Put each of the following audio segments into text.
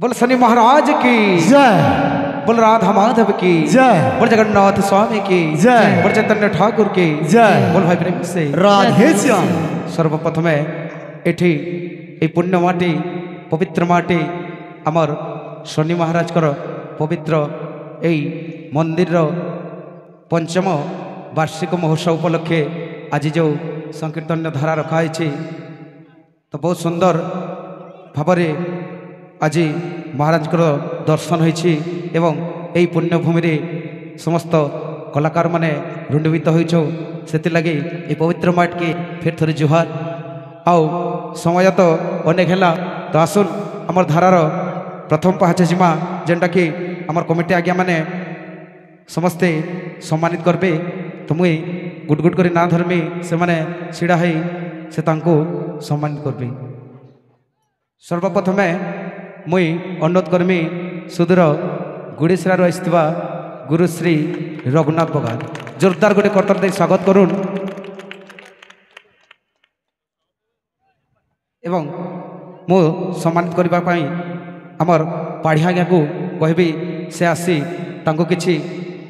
बोल शनि महाराज की जय बोल राधा माधव की जय बोल जगन्नाथ स्वामी की जय बोल चैतन्य ठाकुर की जय बोल भाई प्रेम से राधे श्याम সর্বপ্রথমে এটি এই পুণ্য মাটি পবিত্র মাটি আমার শনি মহারাজকর পবিত্র এই মন্দিরর পঞ্চম বার্ষিক মহোৎসব উপলক্ষে আজ যে সংকীর্তন ধারা রখা হয়েছে তো বহু সুন্দর ভাবে ଆଜି ମହାରାଜଙ୍କର ଦର୍ଶନ ହୋଇଛି ଏବଂ ଏହି ପୁଣ୍ୟଭୂମିରେ ସମସ୍ତ କଳାକାରମାନେ ରୁଣ୍ଡବିତ ହୋଇଛୁ ସେଥିଲାଗି ଏ ପବିତ୍ର ମାଟକେ ଫେର୍ ଥରେ ଜୁହାର ଆଉ ସମୟ ତ ଅନେକ ହେଲା ତ ଆସୁନ୍ ଆମର ଧାରାର ପ୍ରଥମ ପାହାଚ ଯିମା ଯେନ୍ଟାକି ଆମର କମିଟି ଆଜ୍ଞାମାନେ ସମସ୍ତେ ସମ୍ମାନିତ କରିବେ ତ ମୁଇଁ ଗୁଟ ଗୁଟ କରି ନାଁ ଧର୍ମି ସେମାନେ ଛିଡ଼ା ହୋଇ ସେ ତାଙ୍କୁ ସମ୍ମାନିତ କରିବେ ସର୍ବପ୍ରଥମେ ମୁଇଁ ଅନୁରୋଧ କର୍ମି ସୁଦୂର ଗୁଡ଼ିଶିରାରୁ ଆସିଥିବା ଗୁରୁଶ୍ରୀ ରଘୁନାଥ ବଗାନ ଜୋରଦାର ଗୋଟେ କର୍ତ୍ତନ ଦେଇ ସ୍ୱାଗତ କରୁନ୍ ଏବଂ ମୁଁ ସମ୍ମାନିତ କରିବା ପାଇଁ ଆମର ପାଢ଼ୀ ଆଜ୍ଞାକୁ କହିବି ସେ ଆସି ତାଙ୍କୁ କିଛି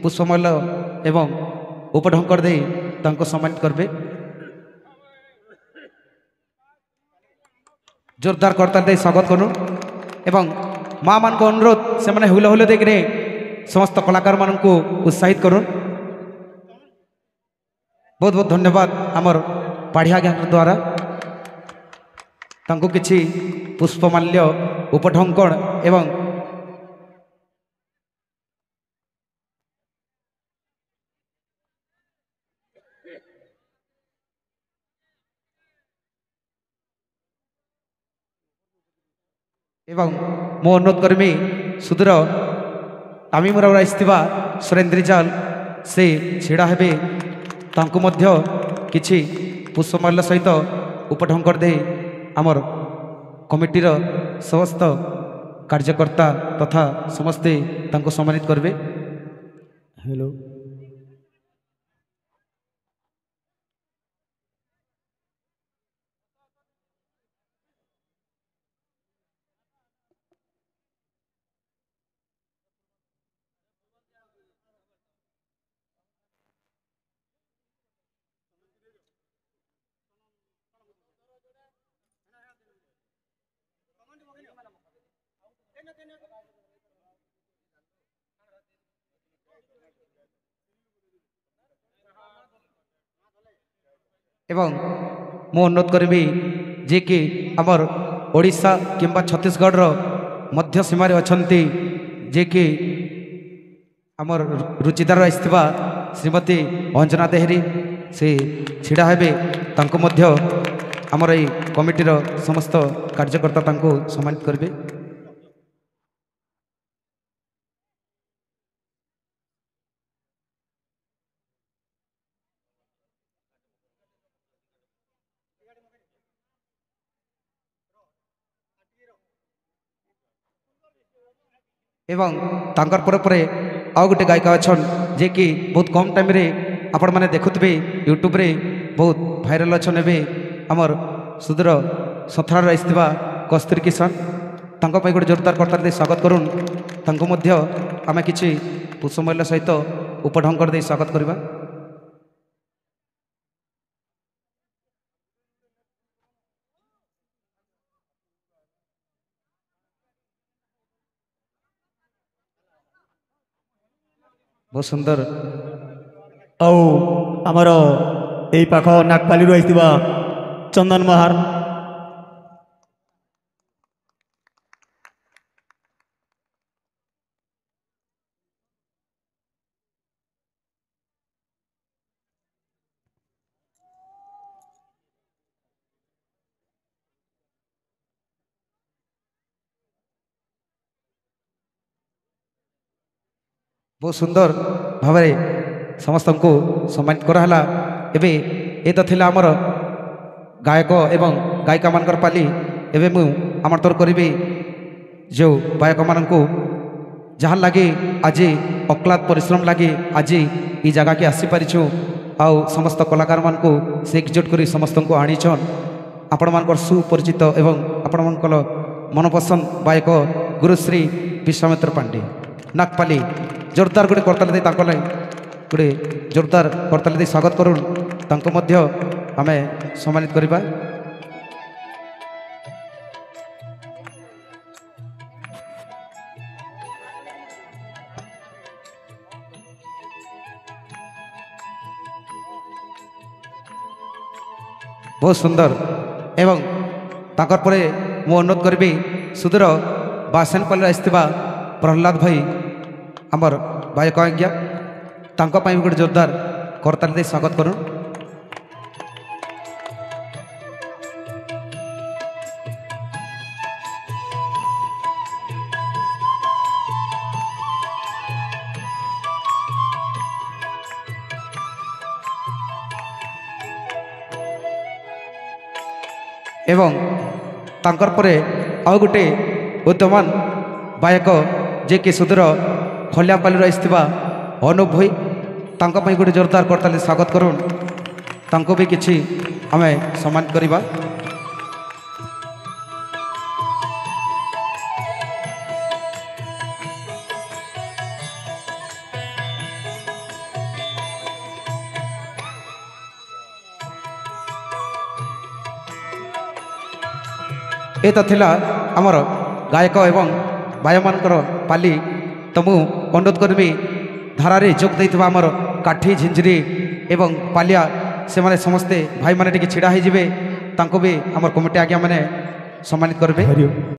ପୁଷ୍ପମାଲ୍ୟ ଏବଂ ଉପଢଙ୍କର ଦେଇ ତାଙ୍କୁ ସମ୍ମାନିତ କରିବେ ଜୋରଦାର কর্তার ଦେଇ ସ୍ୱାଗତ କରୁନ୍ এবং ମା ମାନଙ୍କୁ ଅନୁରୋଧ ସେମାନେ ହୁଲ ହୁଲ ଦେଇକିରି ସମସ୍ତ କଳାକାରମାନଙ୍କୁ ଉତ୍ସାହିତ କରୁନ୍ ବହୁତ ବହୁତ ଧନ୍ୟବାଦ ଆମର ପାଢ଼ିଆ ଆଜ୍ଞାଙ୍କ ଦ୍ୱାରା ତାଙ୍କୁ କିଛି ପୁଷ୍ପମାଲ୍ୟ ଉପଢଙ୍କଣ ଏବଂ এবং ମୋ ଅନୁରୋଧ କରିମି ସୁଦୂର ତାମିମର ଆସିଥିବା ସୁରେନ୍ଦ୍ରିଜାଲ ସେ ଛିଡ଼ା ହେବେ ତାଙ୍କୁ ମଧ୍ୟ କିଛି ପୁଷ୍ପମାଲ୍ୟ ସହିତ ଉପଢଙ୍କର ଦେଇ ଆମର କମିଟିର ସମସ୍ତ କାର୍ଯ୍ୟକର୍ତ୍ତା ତଥା ସମସ୍ତେ ତାଙ୍କୁ ସମ୍ମାନିତ କରିବେ ହ୍ୟାଲୋ এবং মো উন্নত করিবে जेकी আমর ওড়িশা কিম্বা ছত্তিশগড়ৰ মধ্যসীমাৰে অছন্তি जेकी আমর ৰুচিदार ৰাইস্তবা श्रीमती অঞ্জনা দেহৰি সে ছিড়া হেবে তংক মধ্য আমৰ এই কমিটিৰ সমস্ত কাৰ্যকর্তা তংকক সন্মানিত কৰিবে ଏବଂ ତାଙ୍କର ପରେ ପରେ ଆଉ ଗୋଟେ ଗାୟିକା ଅଛନ୍ ଯିଏକି ବହୁତ କମ୍ ଟାଇମ୍ରେ ଆପଣମାନେ ଦେଖୁଥିବେ ୟୁଟ୍ୟୁବ୍ରେ ବହୁତ ଭାଇରାଲ୍ ଅଛନ୍ ଏବେ ଆମର ସୁଦୂର ସଥରାରୁ ଆସିଥିବା କସ୍ତୁରୀ କିଷଣ ତାଙ୍କ ପାଇଁ ଗୋଟେ ଜୋରଦାର କର୍ତ୍ତାର ଦେଇ ସ୍ୱାଗତ କରୁନ୍ ତାଙ୍କୁ ମଧ୍ୟ ଆମେ କିଛି ପୁଷ୍ପମୂଲ୍ୟ ସହିତ ଉପଢଙ୍ଗ କରି ଦେଇ ସ୍ୱାଗତ କରିବା सुन्दर आउर एख नागाली चन्दन चन्दनमाहार ବହୁତ ସୁନ୍ଦର ଭାବରେ ସମସ୍ତଙ୍କୁ ସମ୍ମାନିତ କରାହେଲା ଏବେ ଏଇଟା ଥିଲା ଆମର ଗାୟକ ଏବଂ ଗାୟିକାମାନଙ୍କର ପାଲି ଏବେ ମୁଁ ଆମନ୍ତର କରିବି ଯେଉଁ ଗାୟକମାନଙ୍କୁ ଯାହା ଲାଗି ଆଜି ଅକ୍ଲାତ ପରିଶ୍ରମ ଲାଗି ଆଜି ଇ ଜାଗାକେ ଆସିପାରିଛୁ ଆଉ ସମସ୍ତ କଳାକାରମାନଙ୍କୁ ସେ ଏକଜୁଟ କରି ସମସ୍ତଙ୍କୁ ଆଣିଛନ୍ ଆପଣମାନଙ୍କର ସୁପରିଚିତ ଏବଂ ଆପଣମାନଙ୍କର ମନପସନ୍ଦ ଗାୟକ ଗୁରୁଶ୍ରୀ ବିଶ୍ୱାମିତ୍ର ପାଣ୍ଡେ ନାଗପାଲି জোরদার গোটে করতালি দিয়ে তাঙ্ক লাগে গোটে জোরদার করতালি দিয়ে স্বাগত করুন তাঙ্ক মধ্য আমি সম্মানিত করা ବହୁତ ସୁନ୍ଦର ଏବଂ ତାଙ୍କର ପରେ ମୁଁ ଅନୁରୋଧ କରିବି সুদূর ବାସନପଲ୍ଲୀରେ ଆସିଥିବା ପ୍ରହ୍ଲାଦ ଭାଇ ଆମର ଭାଇ କ'ଣ ଆଜ୍ଞା ତାଙ୍କ ପାଇଁ ଗୋଟେ ଜୋରଦାର କରତାଳି ଦେଇ ସ୍ୱାଗତ କରୁ এবং তাঁর পরে আউ গোটে উদ্যমান বায়ক যে কি সুদূর ହଲ୍ୟାପାଲିର ଆସିଥିବା ଅନୁପ ଭୋଇ ତାଙ୍କ ପାଇଁ ଗୋଟେ ଜୋରଦାର କରତାଲି ସ୍ୱାଗତ କରୁନ୍ ତାଙ୍କୁ ବି କିଛି ଆମେ ସମ୍ମାନ କରିବା ଏ ତ ଥିଲା ଆମର ଗାୟକ ଏବଂ ଭାଇମାନଙ୍କର ପାଲି ତ ମୁଁ ଅନୁରୋଧ କରିବି ଧାରାରେ ଯୋଗ ଦେଇଥିବା ଆମର କାଠି ଝିଞ୍ଝିରି ଏବଂ ପାଲିଆ ସେମାନେ ସମସ୍ତେ ଭାଇମାନେ ଟିକେ ଛିଡ଼ା ହୋଇଯିବେ ତାଙ୍କୁ ବି ଆମର କମିଟି ଆଜ୍ଞାମାନେ ସମ୍ମାନିତ କରିବେ